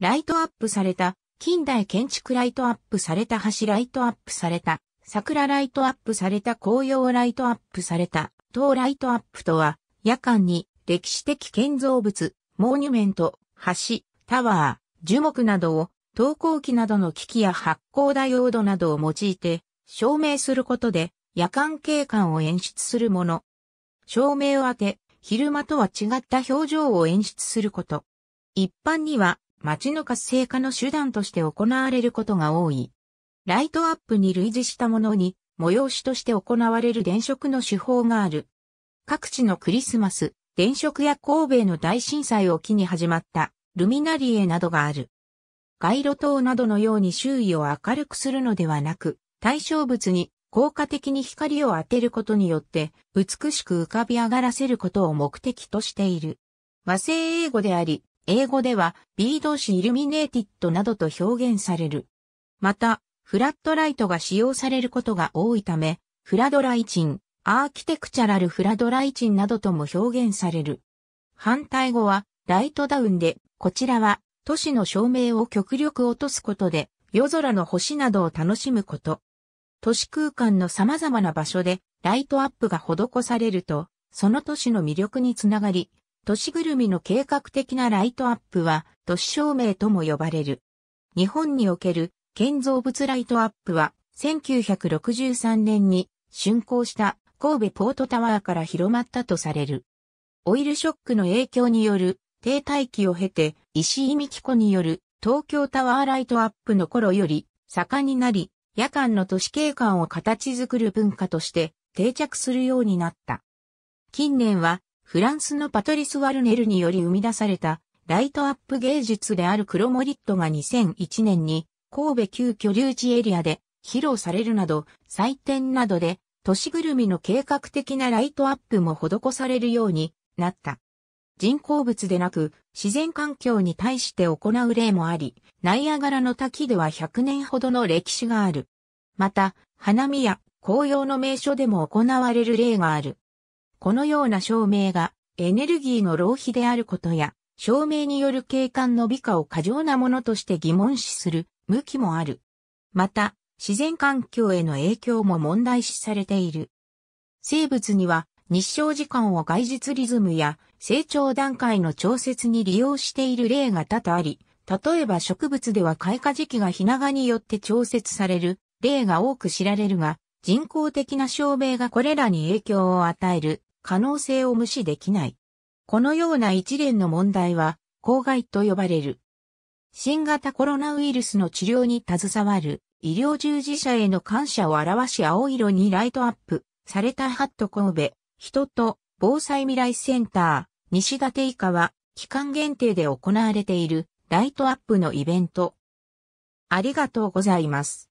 ライトアップされた、近代建築ライトアップされた橋ライトアップされた、桜ライトアップされた紅葉ライトアップされた、塔ライトアップとは、夜間に歴史的建造物、モニュメント、橋、タワー、樹木などを、投光機などの機器や発光ダイオードなどを用いて、照明することで、夜間景観を演出するもの。照明を当て、昼間とは違った表情を演出すること。一般には、街の活性化の手段として行われることが多い。ライトアップに類似したものに、催しとして行われる電飾の手法がある。各地のクリスマス、電飾や神戸の大震災を機に始まったルミナリエなどがある。街路灯などのように周囲を明るくするのではなく、対象物に効果的に光を当てることによって美しく浮かび上がらせることを目的としている。和製英語であり、英語では B ードイルミネーティッドなどと表現される。また、フラットライトが使用されることが多いため、フラドライチン、アーキテクチャラルフラドライチンなどとも表現される。反対語はライトダウンで、こちらは都市の照明を極力落とすことで夜空の星などを楽しむこと。都市空間の様々な場所でライトアップが施されると、その都市の魅力につながり、都市ぐるみの計画的なライトアップは都市照明とも呼ばれる。日本における建造物ライトアップは1963年に竣工した神戸ポートタワーから広まったとされる。オイルショックの影響による停滞期を経て石井美紀子による東京タワーライトアップの頃より盛んになり、夜間の都市景観を形作る文化として定着するようになった。近年はフランスのパトリス・ワルネルにより生み出されたライトアップ芸術であるクロモリットが2001年に神戸旧居留地エリアで披露されるなど祭典などで都市ぐるみの計画的なライトアップも施されるようになった。人工物でなく自然環境に対して行う例もあり、ナイアガラの滝では100年ほどの歴史がある。また、花見や紅葉の名所でも行われる例がある。このような証明がエネルギーの浪費であることや、証明による景観の美化を過剰なものとして疑問視する向きもある。また、自然環境への影響も問題視されている。生物には日照時間を外日リズムや成長段階の調節に利用している例が多々あり、例えば植物では開花時期が日長によって調節される例が多く知られるが、人工的な照明がこれらに影響を与える可能性を無視できない。このような一連の問題は、公害と呼ばれる。新型コロナウイルスの治療に携わる医療従事者への感謝を表し青色にライトアップされたハット神戸、人と防災未来センター、西立以下は期間限定で行われているライトアップのイベント。ありがとうございます。